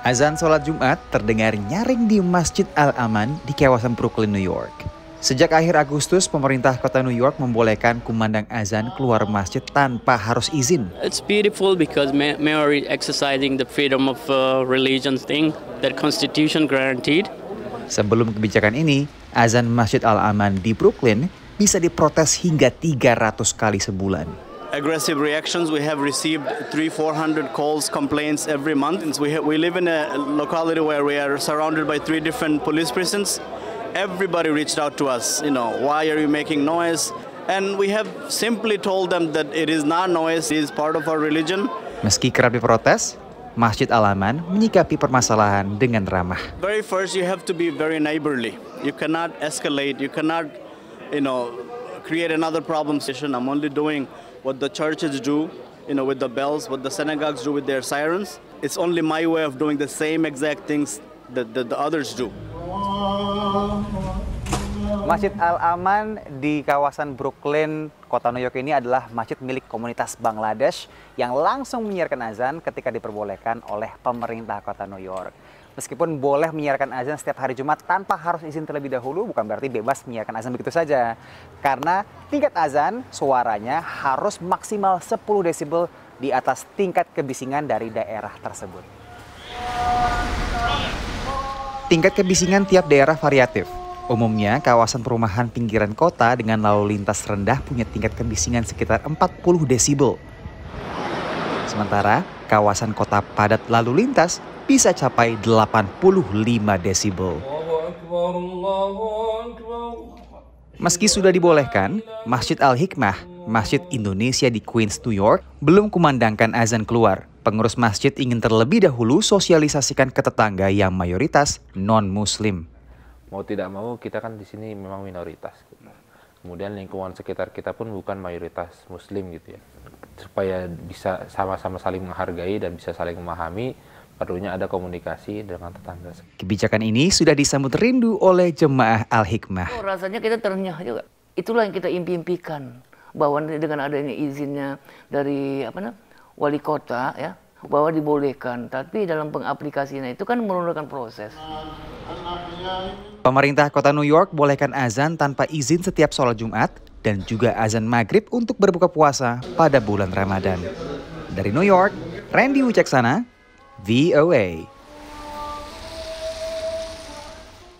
Azan sholat Jumat terdengar nyaring di Masjid Al-Aman di kawasan Brooklyn, New York. Sejak akhir Agustus, pemerintah kota New York membolehkan kumandang azan keluar masjid tanpa harus izin. It's beautiful because mayor exercising the freedom of uh, religion thing that constitution guaranteed. Sebelum kebijakan ini, azan Masjid Al-Aman di Brooklyn bisa diprotes hingga 300 kali sebulan. aggressive reactions. We have received three, 400 calls, complaints every month. We, we live in a locality where we are surrounded by three different police prisons. Everybody reached out to us, you know, why are you making noise? And we have simply told them that it is not noise, it is part of our religion. Meski kerap diprotes, Masjid Alaman menyikapi permasalahan dengan ramah. Very first, you have to be very neighborly. You cannot escalate. You cannot, you know, create another problem station. I'm only doing what the churches do, you know, with the bells, what the synagogues do with their sirens. It's only my way of doing the same exact things that, that the others do. Masjid Al-Aman di kawasan Brooklyn, kota New York ini adalah masjid milik komunitas Bangladesh yang langsung menyiarkan azan ketika diperbolehkan oleh pemerintah kota New York. Meskipun boleh menyiarkan azan setiap hari Jumat tanpa harus izin terlebih dahulu, bukan berarti bebas menyiarkan azan begitu saja. Karena tingkat azan suaranya harus maksimal 10 desibel di atas tingkat kebisingan dari daerah tersebut. Tingkat kebisingan tiap daerah variatif. Umumnya, kawasan perumahan pinggiran kota dengan lalu lintas rendah punya tingkat kebisingan sekitar 40 desibel. Sementara, kawasan kota padat lalu lintas bisa capai 85 desibel. Meski sudah dibolehkan, Masjid Al-Hikmah, Masjid Indonesia di Queens, New York, belum kumandangkan azan keluar. Pengurus masjid ingin terlebih dahulu sosialisasikan ke tetangga yang mayoritas non-muslim. Mau tidak mau, kita kan di sini memang minoritas. Kemudian lingkungan sekitar kita pun bukan mayoritas muslim gitu ya supaya bisa sama-sama saling menghargai dan bisa saling memahami perlunya ada komunikasi dengan tetangga. Kebijakan ini sudah disambut rindu oleh jemaah Al-Hikmah. Oh, rasanya kita ternyah juga. Itulah yang kita impi-impikan bahwa dengan adanya izinnya dari apa namanya wali kota ya bahwa dibolehkan, tapi dalam pengaplikasinya itu kan memerlukan proses. Pemerintah kota New York bolehkan azan tanpa izin setiap sholat Jumat dan juga azan maghrib untuk berbuka puasa pada bulan Ramadan. Dari New York, Randy Wicaksana, VOA.